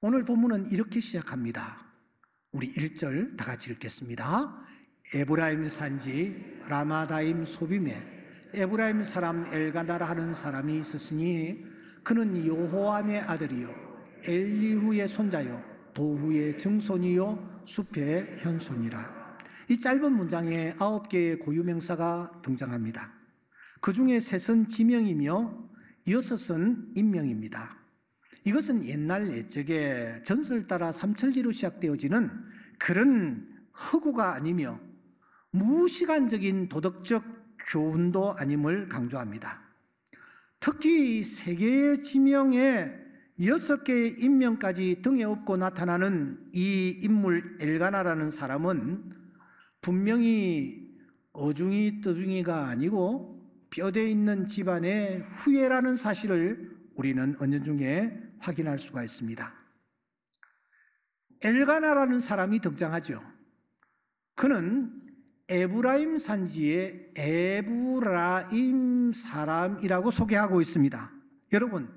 오늘 본문은 이렇게 시작합니다 우리 1절 다 같이 읽겠습니다 에브라임 산지 라마다임 소빔에 에브라임 사람 엘가다라 하는 사람이 있었으니 그는 요호함의 아들이요 엘리후의 손자요 도후의 증손이요 숲의 현손이라. 이 짧은 문장에 아홉 개의 고유명사가 등장합니다. 그 중에 셋은 지명이며 여섯은 인명입니다. 이것은 옛날 옛적에 전설 따라 삼천지로 시작되어지는 그런 허구가 아니며 무시간적인 도덕적 교훈도 아님을 강조합니다. 특히 세 개의 지명에 여섯 개의 인명까지 등에 업고 나타나는 이 인물 엘가나라는 사람은 분명히 어중이 떠중이가 아니고 뼈대 있는 집안의 후예라는 사실을 우리는 언년 중에 확인할 수가 있습니다. 엘가나라는 사람이 등장하죠. 그는 에브라임 산지에 에브라임 사람이라고 소개하고 있습니다. 여러분,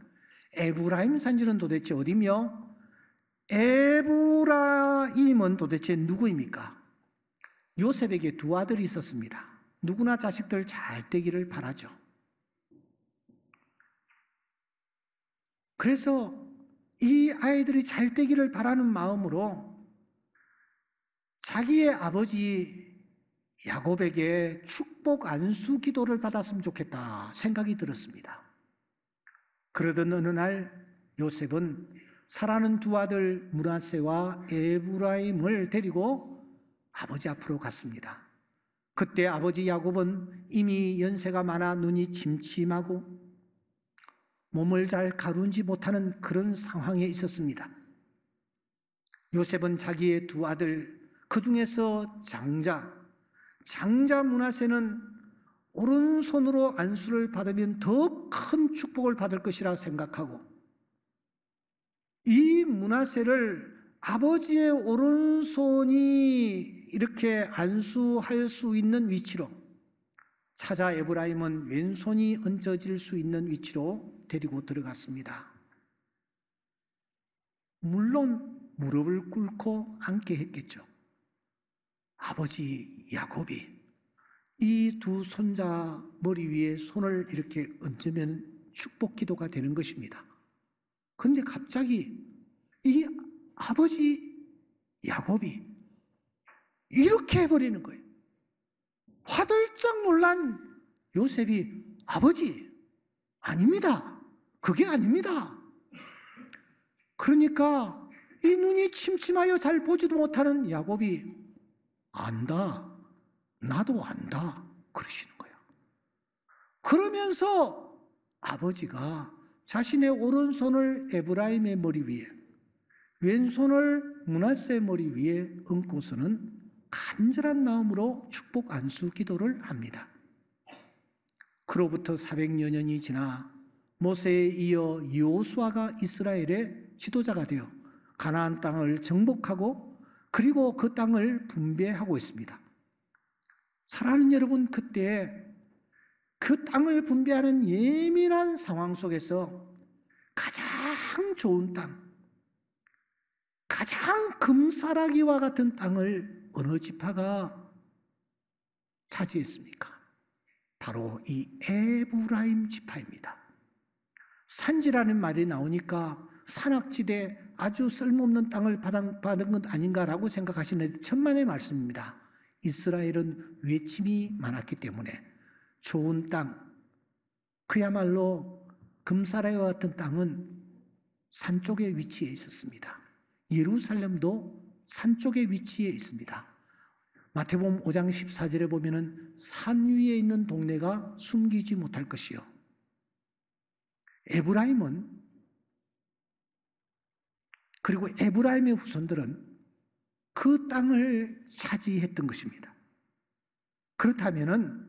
에브라임 산지는 도대체 어디며 에브라임은 도대체 누구입니까? 요셉에게 두 아들이 있었습니다. 누구나 자식들 잘 되기를 바라죠. 그래서 이 아이들이 잘 되기를 바라는 마음으로 자기의 아버지 야곱에게 축복 안수 기도를 받았으면 좋겠다 생각이 들었습니다. 그러던 어느 날 요셉은 사라는 두 아들 문하세와 에브라임을 데리고 아버지 앞으로 갔습니다. 그때 아버지 야곱은 이미 연세가 많아 눈이 침침하고 몸을 잘 가누지 못하는 그런 상황에 있었습니다. 요셉은 자기의 두 아들 그 중에서 장자 장자 문하세는 오른손으로 안수를 받으면 더 큰 축복을 받을 것이라 생각하고 이 문하세를 아버지의 오른손이 이렇게 안수할 수 있는 위치로 찾아 에브라임은 왼손이 얹어질 수 있는 위치로 데리고 들어갔습니다. 물론 무릎을 꿇고 앉게 했겠죠. 아버지 야곱이 이 두 손자 머리 위에 손을 이렇게 얹으면 축복 기도가 되는 것입니다. 근데 갑자기 이 아버지 야곱이 이렇게 해버리는 거예요. 화들짝 놀란 요셉이 아버지, 아닙니다. 그게 아닙니다. 그러니까 이 눈이 침침하여 잘 보지도 못하는 야곱이 안다. 나도 안다. 그러시는 거야. 그러면서 아버지가 자신의 오른손을 에브라임의 머리 위에, 왼손을 문하세 머리 위에 얹고서는 간절한 마음으로 축복 안수 기도를 합니다. 그로부터 400여 년이 지나 모세에 이어 요수아가 이스라엘의 지도자가 되어 가나안 땅을 정복하고 그리고 그 땅을 분배하고 있습니다. 사랑하는 여러분, 그때 그 땅을 분배하는 예민한 상황 속에서 가장 좋은 땅, 가장 금사라기와 같은 땅을 어느 지파가 차지했습니까? 바로 이 에브라임 지파입니다. 산지라는 말이 나오니까 산악지대 아주 쓸모없는 땅을 받은 것 아닌가라고 생각하시는 천만의 말씀입니다. 이스라엘은 외침이 많았기 때문에 좋은 땅, 그야말로 금사라와 같은 땅은 산 쪽에 위치해 있었습니다. 예루살렘도 산 쪽에 위치해 있습니다. 마태복음 5장 14절에 보면은 산 위에 있는 동네가 숨기지 못할 것이요. 에브라임은 그리고 에브라임의 후손들은 그 땅을 차지했던 것입니다. 그렇다면은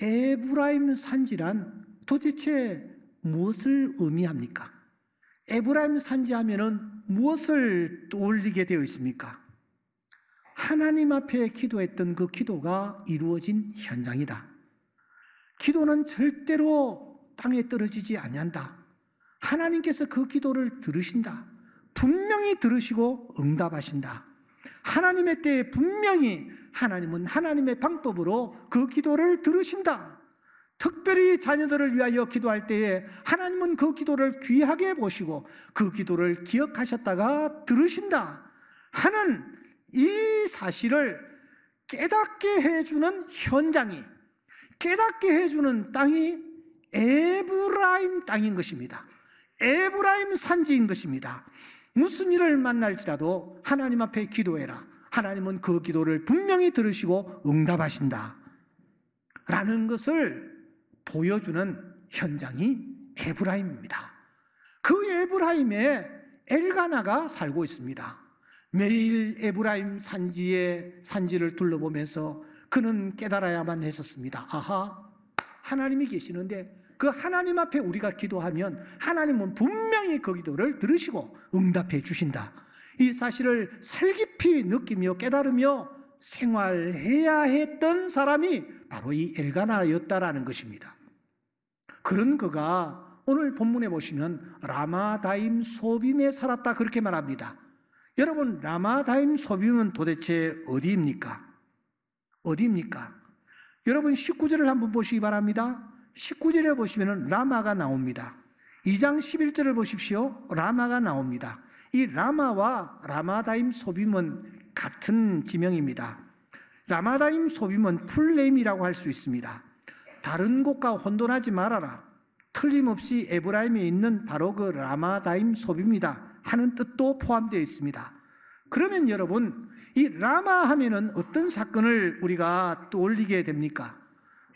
에브라임 산지란 도대체 무엇을 의미합니까? 에브라임 산지 하면은 무엇을 떠올리게 되어 있습니까? 하나님 앞에 기도했던 그 기도가 이루어진 현장이다. 기도는 절대로 땅에 떨어지지 아니한다. 하나님께서 그 기도를 들으신다. 분명히 들으시고 응답하신다. 하나님의 때에 분명히 하나님은 하나님의 방법으로 그 기도를 들으신다. 특별히 자녀들을 위하여 기도할 때에 하나님은 그 기도를 귀하게 보시고 그 기도를 기억하셨다가 들으신다 하는 이 사실을 깨닫게 해주는 현장이 깨닫게 해주는 땅이 에브라임 땅인 것입니다. 에브라임 산지인 것입니다. 무슨 일을 만날지라도 하나님 앞에 기도해라. 하나님은 그 기도를 분명히 들으시고 응답하신다. 라는 것을 보여주는 현장이 에브라임입니다. 그 에브라임에 엘가나가 살고 있습니다. 매일 에브라임 산지의 산지를 둘러보면서 그는 깨달아야만 했었습니다. 아하, 하나님이 계시는데 그 하나님 앞에 우리가 기도하면 하나님은 분명히 그 기도를 들으시고 응답해 주신다. 이 사실을 살깊이 느끼며 깨달으며 생활해야 했던 사람이 바로 이 엘가나였다라는 것입니다. 그런 그가 오늘 본문에 보시면 라마다임 소빔에 살았다 그렇게 말합니다. 여러분 라마다임 소빔은 도대체 어디입니까? 어디입니까? 여러분 19절을 한번 보시기 바랍니다. 19절에 보시면 라마가 나옵니다. 2장 11절을 보십시오. 라마가 나옵니다. 이 라마와 라마다임 소빔은 같은 지명입니다. 라마다임 소빔은 풀네임이라고 할 수 있습니다. 다른 곳과 혼돈하지 말아라. 틀림없이 에브라임에 있는 바로 그 라마다임 소비입니다. 하는 뜻도 포함되어 있습니다. 그러면 여러분, 이 라마 하면은 어떤 사건을 우리가 떠올리게 됩니까?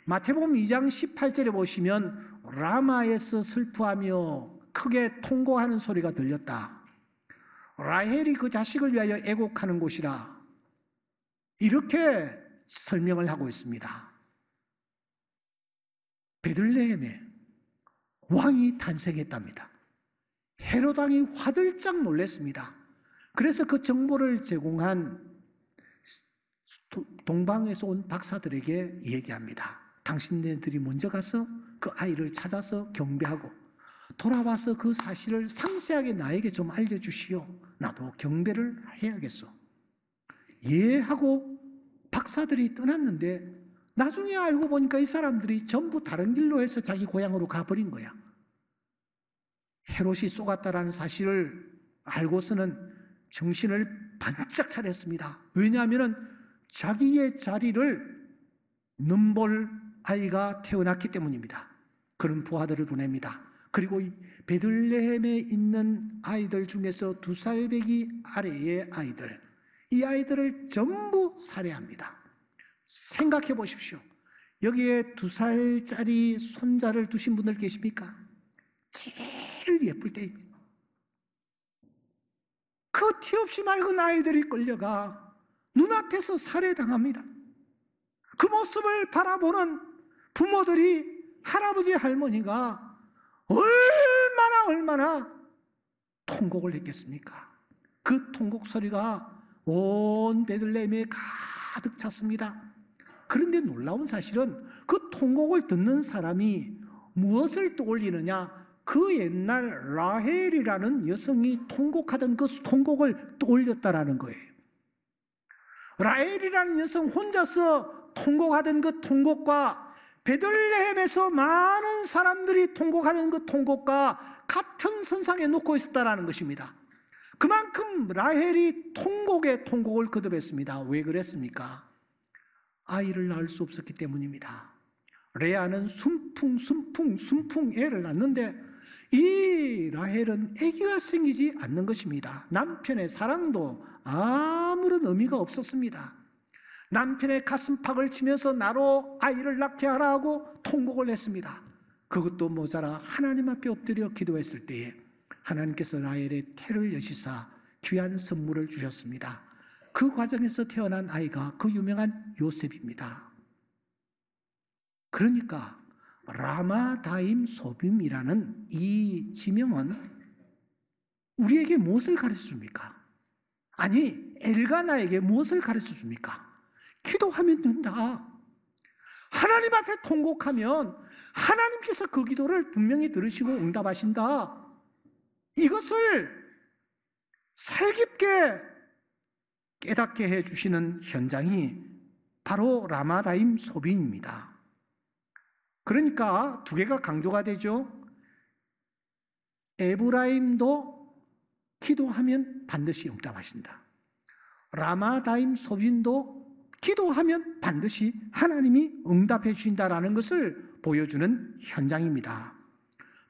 마태복음 2장 18절에 보시면 라마에서 슬퍼하며 크게 통고하는 소리가 들렸다. 라헬이 그 자식을 위하여 애곡하는 곳이라. 이렇게 설명을 하고 있습니다. 베들레헴에 왕이 탄생했답니다. 헤롯 당이 화들짝 놀랐습니다. 그래서 그 정보를 제공한 동방에서 온 박사들에게 얘기합니다. 당신네들이 먼저 가서 그 아이를 찾아서 경배하고 돌아와서 그 사실을 상세하게 나에게 좀 알려주시오. 나도 경배를 해야겠소. 예 하고 박사들이 떠났는데 나중에 알고 보니까 이 사람들이 전부 다른 길로 해서 자기 고향으로 가버린 거야. 헤롯이 쏘았다라는 사실을 알고서는 정신을 반짝 차렸습니다. 왜냐하면 자기의 자리를 눈볼 아이가 태어났기 때문입니다. 그런 부하들을 보냅니다. 그리고 베들레헴에 있는 아이들 중에서 두 살배기 아래의 아이들, 이 아이들을 전부 살해합니다. 생각해 보십시오. 여기에 두 살짜리 손자를 두신 분들 계십니까? 제일 예쁠 때입니다. 그 티 없이 맑은 아이들이 끌려가 눈앞에서 살해당합니다. 그 모습을 바라보는 부모들이 할아버지 할머니가 얼마나 얼마나 통곡을 했겠습니까? 그 통곡 소리가 온 베들레헴에 가득 찼습니다. 그런데 놀라운 사실은 그 통곡을 듣는 사람이 무엇을 떠올리느냐? 그 옛날 라헬이라는 여성이 통곡하던 그 통곡을 떠올렸다라는 거예요. 라헬이라는 여성 혼자서 통곡하던 그 통곡과 베들레헴에서 많은 사람들이 통곡하는 그 통곡과 같은 선상에 놓고 있었다라는 것입니다. 그만큼 라헬이 통곡에 통곡을 거듭했습니다. 왜 그랬습니까? 아이를 낳을 수 없었기 때문입니다. 레아는 순풍, 순풍, 순풍 애를 낳는데 이 라헬은 아기가 생기지 않는 것입니다. 남편의 사랑도 아무런 의미가 없었습니다. 남편의 가슴팍을 치면서 나로 아이를 낳게 하라고 통곡을 했습니다. 그것도 모자라 하나님 앞에 엎드려 기도했을 때에 하나님께서 라헬의 태를 여시사 귀한 선물을 주셨습니다. 그 과정에서 태어난 아이가 그 유명한 요셉입니다. 그러니까 라마다임 소빔이라는 이 지명은 우리에게 무엇을 가르쳐 줍니까? 아니 엘가나에게 무엇을 가르쳐 줍니까? 기도하면 된다. 하나님 앞에 통곡하면 하나님께서 그 기도를 분명히 들으시고 응답하신다. 이것을 살깁게 깨닫게 해 주시는 현장이 바로 라마다임 소비입니다. 그러니까 두 개가 강조가 되죠. 에브라임도 기도하면 반드시 응답하신다. 라마다임 소빈도 기도하면 반드시 하나님이 응답해 주신다라는 것을 보여주는 현장입니다.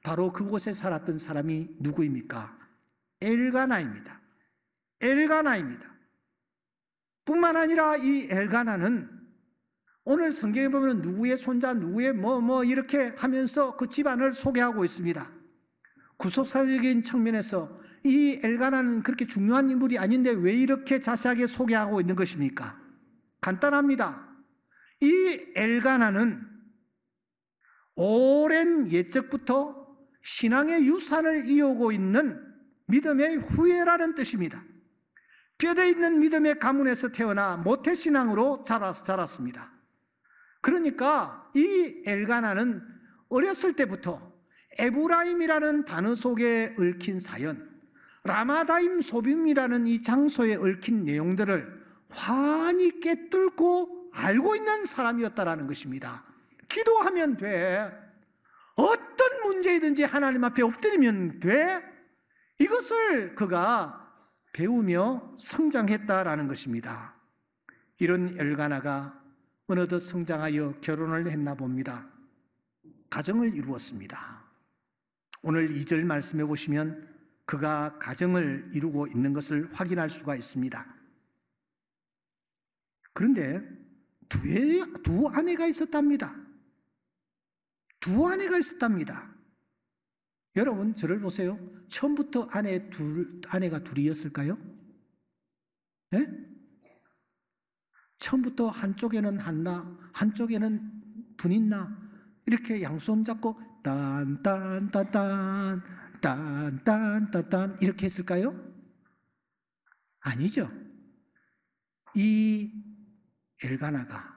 바로 그곳에 살았던 사람이 누구입니까? 엘가나입니다. 엘가나입니다. 뿐만 아니라 이 엘가나는 오늘 성경에 보면 누구의 손자, 누구의 뭐, 뭐, 이렇게 하면서 그 집안을 소개하고 있습니다. 구속사적인 측면에서 이 엘가나는 그렇게 중요한 인물이 아닌데 왜 이렇게 자세하게 소개하고 있는 것입니까? 간단합니다. 이 엘가나는 오랜 예적부터 신앙의 유산을 이어오고 있는 믿음의 후예라는 뜻입니다. 뼈대 있는 믿음의 가문에서 태어나 모태신앙으로 자랐습니다. 그러니까 이 엘가나는 어렸을 때부터 에브라임이라는 단어 속에 얽힌 사연, 라마다임 소빔이라는 이 장소에 얽힌 내용들을 환히 깨뚫고 알고 있는 사람이었다라는 것입니다. 기도하면 돼. 어떤 문제이든지 하나님 앞에 엎드리면 돼. 이것을 그가 배우며 성장했다라는 것입니다. 이런 엘가나가 어느덧 성장하여 결혼을 했나 봅니다. 가정을 이루었습니다. 오늘 2절 말씀해 보시면 그가 가정을 이루고 있는 것을 확인할 수가 있습니다. 그런데 두, 두 아내가 있었답니다. 두 아내가 있었답니다. 여러분, 저를 보세요. 처음부터 아내 둘, 아내가 둘이었을까요? 예? 처음부터 한쪽에는 한나, 한쪽에는 분인나, 이렇게 양손 잡고, 딴, 딴, 딴, 딴, 딴, 딴, 딴, 딴, 이렇게 했을까요? 아니죠. 이 엘가나가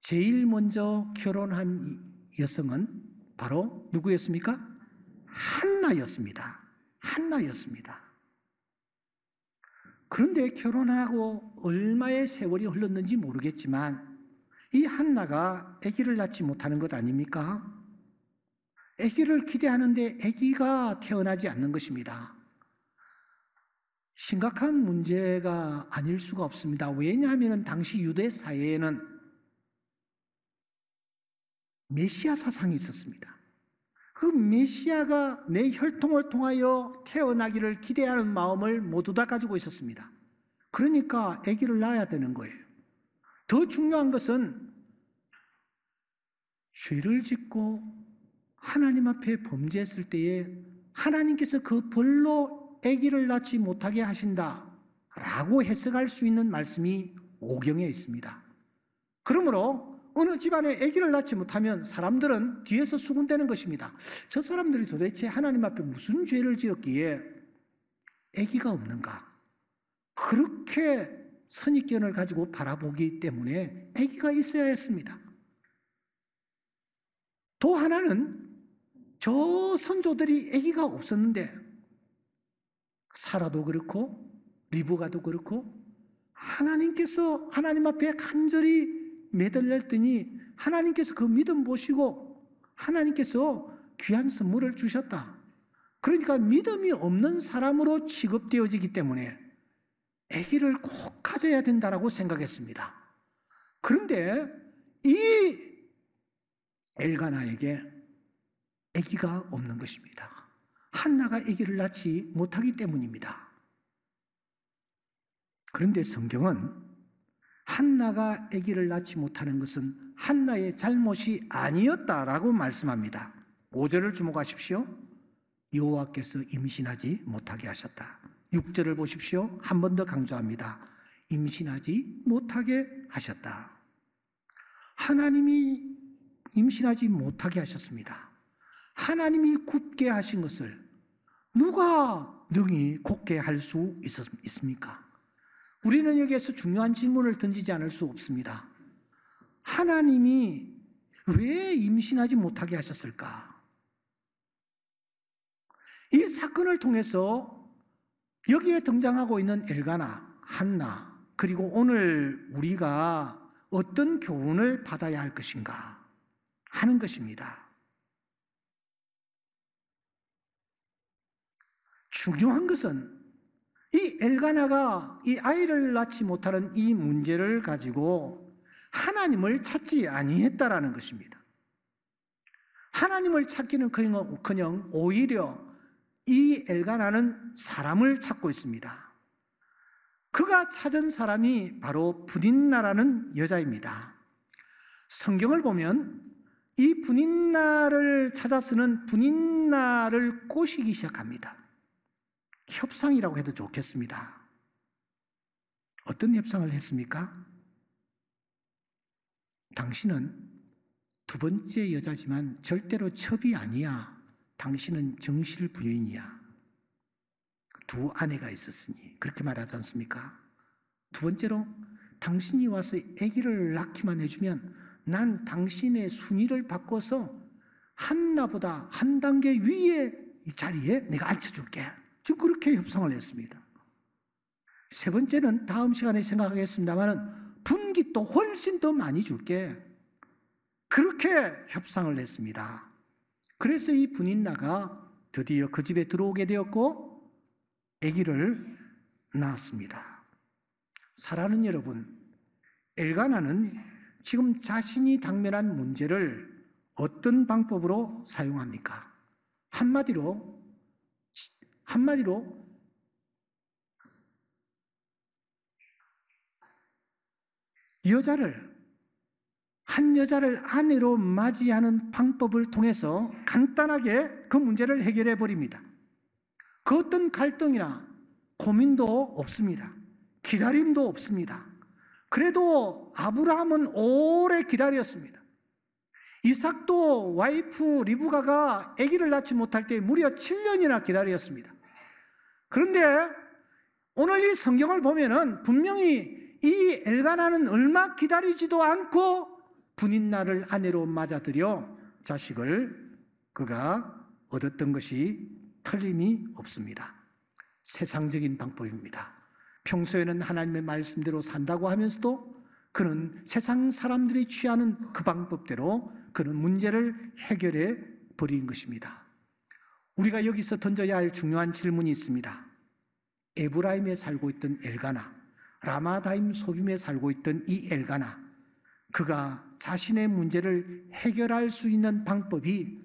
제일 먼저 결혼한 여성은 바로 누구였습니까? 한나였습니다. 한나였습니다. 그런데 결혼하고 얼마의 세월이 흘렀는지 모르겠지만 이 한나가 아기를 낳지 못하는 것 아닙니까? 아기를 기대하는데 아기가 태어나지 않는 것입니다. 심각한 문제가 아닐 수가 없습니다. 왜냐하면 당시 유대 사회에는 메시아 사상이 있었습니다. 그 메시아가 내 혈통을 통하여 태어나기를 기대하는 마음을 모두 다 가지고 있었습니다. 그러니까 아기를 낳아야 되는 거예요. 더 중요한 것은 죄를 짓고 하나님 앞에 범죄했을 때에 하나님께서 그 벌로 아기를 낳지 못하게 하신다. 라고 해석할 수 있는 말씀이 오경에 있습니다. 그러므로 어느 집안에 아기를 낳지 못하면 사람들은 뒤에서 수군대는 것입니다. 저 사람들이 도대체 하나님 앞에 무슨 죄를 지었기에 아기가 없는가? 그렇게 선입견을 가지고 바라보기 때문에 아기가 있어야 했습니다. 또 하나는 저 선조들이 아기가 없었는데 사라도 그렇고 리브가도 그렇고 하나님께서 하나님 앞에 간절히 매달렸더니 하나님께서 그 믿음 보시고 하나님께서 귀한 선물을 주셨다. 그러니까 믿음이 없는 사람으로 취급되어지기 때문에 아기를 꼭 가져야 된다라고 생각했습니다. 그런데 이 엘가나에게 아기가 없는 것입니다. 한나가 아기를 낳지 못하기 때문입니다. 그런데 성경은 한나가 아기를 낳지 못하는 것은 한나의 잘못이 아니었다라고 말씀합니다. 5절을 주목하십시오. 여호와께서 임신하지 못하게 하셨다. 6절을 보십시오. 한 번 더 강조합니다. 임신하지 못하게 하셨다. 하나님이 임신하지 못하게 하셨습니다. 하나님이 굽게 하신 것을 누가 능히 곱게 할 수 있습니까? 우리는 여기에서 중요한 질문을 던지지 않을 수 없습니다. 하나님이 왜 임신하지 못하게 하셨을까? 이 사건을 통해서 여기에 등장하고 있는 엘가나, 한나, 그리고 오늘 우리가 어떤 교훈을 받아야 할 것인가 하는 것입니다. 중요한 것은 이 엘가나가 이 아이를 낳지 못하는 이 문제를 가지고 하나님을 찾지 아니했다라는 것입니다. 하나님을 찾기는 그냥, 오히려 이 엘가나는 사람을 찾고 있습니다. 그가 찾은 사람이 바로 분인나라는 여자입니다. 성경을 보면 이 분인나를 찾아 쓰는 분인나를 꼬시기 시작합니다. 협상이라고 해도 좋겠습니다. 어떤 협상을 했습니까? 당신은 두 번째 여자지만 절대로 첩이 아니야. 당신은 정실 부여인이야. 두 아내가 있었으니 그렇게 말하지 않습니까? 두 번째로 당신이 와서 아기를 낳기만 해주면 난 당신의 순위를 바꿔서 한나보다 한 단계 위에 이 자리에 내가 앉혀줄게. 지금 그렇게 협상을 했습니다. 세 번째는 다음 시간에 생각하겠습니다만은 분기 도 훨씬 더 많이 줄게. 그렇게 협상을 했습니다. 그래서 이 분인나가 드디어 그 집에 들어오게 되었고 아기를 낳았습니다. 사랑하는 여러분, 엘가나는 지금 자신이 당면한 문제를 어떤 방법으로 사용합니까? 한마디로 한마디로 여자를 한 여자를 아내로 맞이하는 방법을 통해서 간단하게 그 문제를 해결해 버립니다. 그 어떤 갈등이나 고민도 없습니다. 기다림도 없습니다. 그래도 아브라함은 오래 기다렸습니다. 이삭도 와이프 리브가가 아기를 낳지 못할 때 무려 7년이나 기다렸습니다. 그런데 오늘 이 성경을 보면은 분명히 이 엘가나는 얼마 기다리지도 않고 분인 날을 아내로 맞아들여 자식을 그가 얻었던 것이 틀림이 없습니다. 세상적인 방법입니다. 평소에는 하나님의 말씀대로 산다고 하면서도 그는 세상 사람들이 취하는 그 방법대로 그는 문제를 해결해 버린 것입니다. 우리가 여기서 던져야 할 중요한 질문이 있습니다. 에브라임에 살고 있던 엘가나, 라마다임 소빔에 살고 있던 이 엘가나, 그가 자신의 문제를 해결할 수 있는 방법이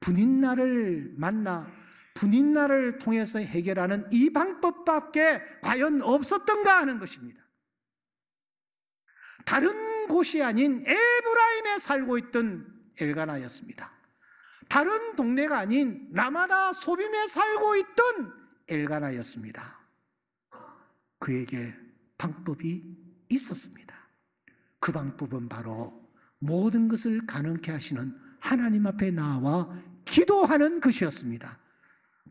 분인나를 만나 분인나를 통해서 해결하는 이 방법밖에 과연 없었던가 하는 것입니다. 다른 곳이 아닌 에브라임에 살고 있던 엘가나였습니다. 다른 동네가 아닌 라마다 소빔에 살고 있던 엘가나였습니다. 그에게 방법이 있었습니다. 그 방법은 바로 모든 것을 가능케 하시는 하나님 앞에 나와 기도하는 것이었습니다.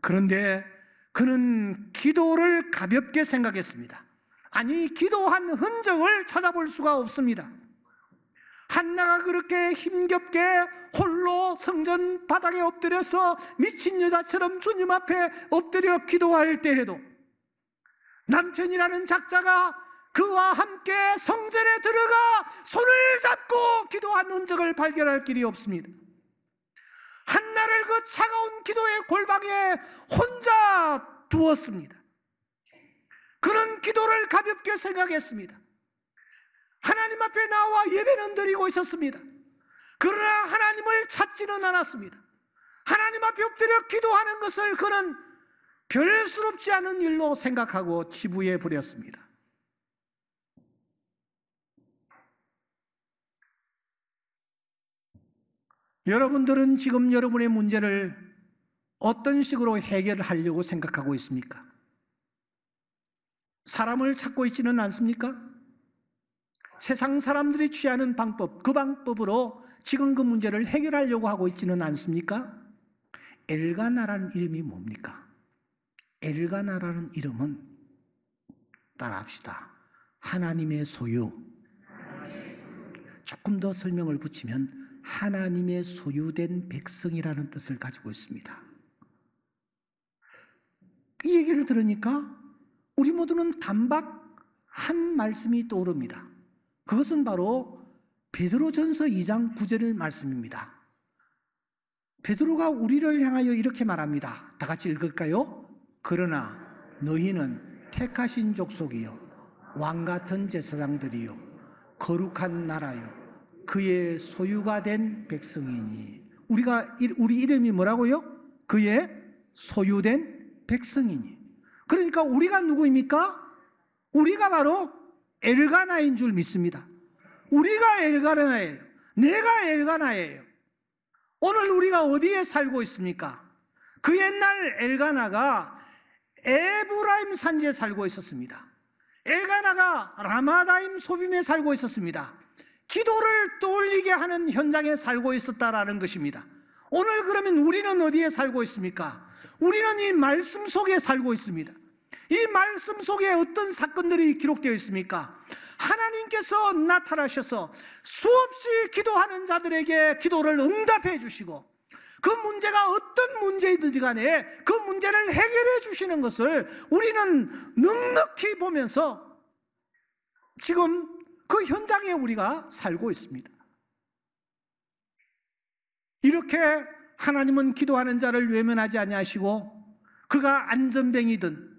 그런데 그는 기도를 가볍게 생각했습니다. 아니, 기도한 흔적을 찾아볼 수가 없습니다. 한나가 그렇게 힘겹게 홀로 성전 바닥에 엎드려서 미친 여자처럼 주님 앞에 엎드려 기도할 때에도 남편이라는 작자가 그와 함께 성전에 들어가 손을 잡고 기도한 흔적을 발견할 길이 없습니다. 한나를 그 차가운 기도의 골방에 혼자 두었습니다. 그는 기도를 가볍게 생각했습니다. 하나님 앞에 나와 예배는 드리고 있었습니다. 그러나 하나님을 찾지는 않았습니다. 하나님 앞에 엎드려 기도하는 것을 그는 별수롭지 않은 일로 생각하고 치부해 버렸습니다 여러분들은 지금 여러분의 문제를 어떤 식으로 해결하려고 생각하고 있습니까? 사람을 찾고 있지는 않습니까? 세상 사람들이 취하는 방법, 그 방법으로 지금 그 문제를 해결하려고 하고 있지는 않습니까? 엘가나라는 이름이 뭡니까? 엘가나라는 이름은 따라합시다. 하나님의 소유. 조금 더 설명을 붙이면 하나님의 소유된 백성이라는 뜻을 가지고 있습니다. 이 그 얘기를 들으니까 우리 모두는 단박한 말씀이 떠오릅니다. 그것은 바로 베드로전서 2장 9절의 말씀입니다. 베드로가 우리를 향하여 이렇게 말합니다. 다 같이 읽을까요? 그러나 너희는 택하신 족속이요 왕 같은 제사장들이요 거룩한 나라요 그의 소유가 된 백성이니 우리가 우리 이름이 뭐라고요? 그의 소유된 백성이니 그러니까 우리가 누구입니까? 우리가 바로 엘가나인 줄 믿습니다. 우리가 엘가나예요. 내가 엘가나예요. 오늘 우리가 어디에 살고 있습니까? 그 옛날 엘가나가 에브라임 산지에 살고 있었습니다. 엘가나가 라마다임 소빔에 살고 있었습니다. 기도를 떠올리게 하는 현장에 살고 있었다라는 것입니다. 오늘 그러면 우리는 어디에 살고 있습니까? 우리는 이 말씀 속에 살고 있습니다. 이 말씀 속에 어떤 사건들이 기록되어 있습니까? 하나님께서 나타나셔서 수없이 기도하는 자들에게 기도를 응답해 주시고 그 문제가 어떤 문제이든지 간에 그 문제를 해결해 주시는 것을 우리는 넉넉히 보면서 지금 그 현장에 우리가 살고 있습니다. 이렇게 하나님은 기도하는 자를 외면하지 아니하시고 그가 안전병이든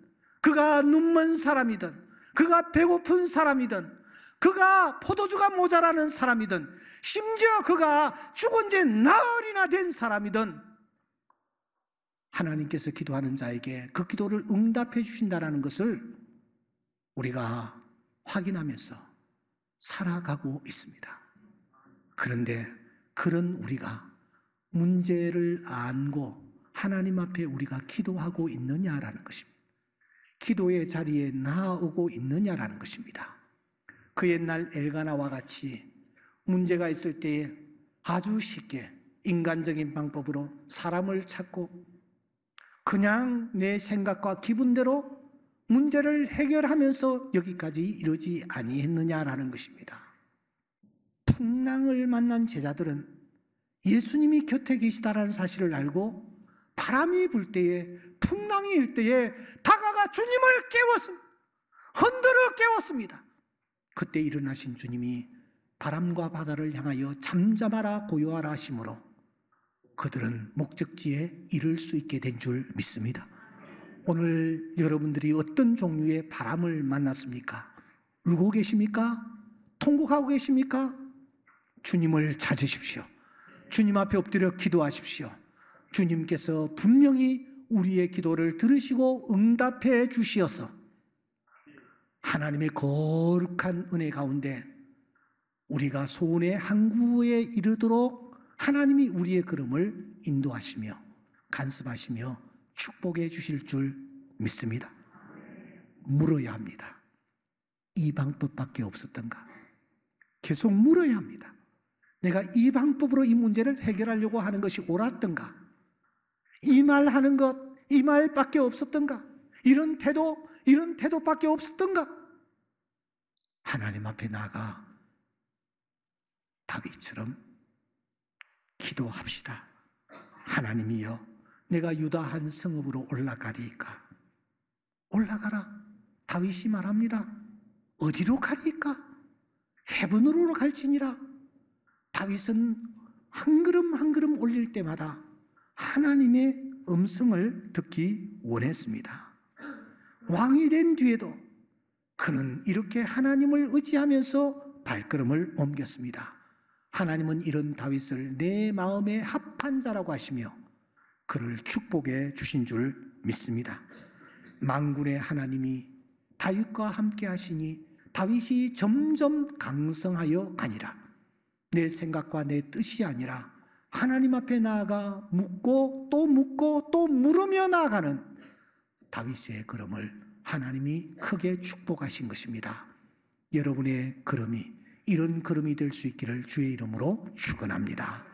그가 눈먼 사람이든 그가 배고픈 사람이든 그가 포도주가 모자라는 사람이든 심지어 그가 죽은 지 나흘이나 된 사람이든 하나님께서 기도하는 자에게 그 기도를 응답해 주신다라는 것을 우리가 확인하면서 살아가고 있습니다. 그런데 그런 우리가 문제를 안고 하나님 앞에 우리가 기도하고 있느냐라는 것입니다. 기도의 자리에 나오고 있느냐라는 것입니다. 그 옛날 엘가나와 같이 문제가 있을 때에 아주 쉽게 인간적인 방법으로 사람을 찾고 그냥 내 생각과 기분대로 문제를 해결하면서 여기까지 이르지 아니했느냐라는 것입니다. 풍랑을 만난 제자들은 예수님이 곁에 계시다라는 사실을 알고 바람이 불 때에 풍랑이 일 때에 다가가 주님을 깨웠습니다. 흔들어 깨웠습니다. 그때 일어나신 주님이 바람과 바다를 향하여 잠잠하라 고요하라 하심으로 그들은 목적지에 이를 수 있게 된 줄 믿습니다. 오늘 여러분들이 어떤 종류의 바람을 만났습니까? 울고 계십니까? 통곡하고 계십니까? 주님을 찾으십시오. 주님 앞에 엎드려 기도하십시오. 주님께서 분명히 우리의 기도를 들으시고 응답해 주시어서 하나님의 거룩한 은혜 가운데 우리가 소원의 항구에 이르도록 하나님이 우리의 걸음을 인도하시며 간섭하시며 축복해 주실 줄 믿습니다. 물어야 합니다. 이 방법밖에 없었던가? 계속 물어야 합니다. 내가 이 방법으로 이 문제를 해결하려고 하는 것이 옳았던가? 이 말 하는 것, 이 말밖에 없었던가? 이런 태도, 이런 태도밖에 없었던가? 하나님 앞에 나가 다윗처럼 기도합시다. 하나님이여, 내가 유다 한 성읍으로 올라가리까? 올라가라. 다윗이 말합니다. 어디로 가리까? 해븐으로 갈지니라. 다윗은 한 걸음 한 걸음 올릴 때마다 하나님의 음성을 듣기 원했습니다. 왕이 된 뒤에도 그는 이렇게 하나님을 의지하면서 발걸음을 옮겼습니다. 하나님은 이런 다윗을 내 마음에 합한 자라고 하시며 그를 축복해 주신 줄 믿습니다. 망군의 하나님이 다윗과 함께 하시니 다윗이 점점 강성하여 가니라. 내 생각과 내 뜻이 아니라 하나님 앞에 나아가 묻고 또 묻고 또 물으며 나아가는 다윗의 걸음을 하나님이 크게 축복하신 것입니다. 여러분의 걸음이 이런 걸음이 될 수 있기를 주의 이름으로 축원합니다.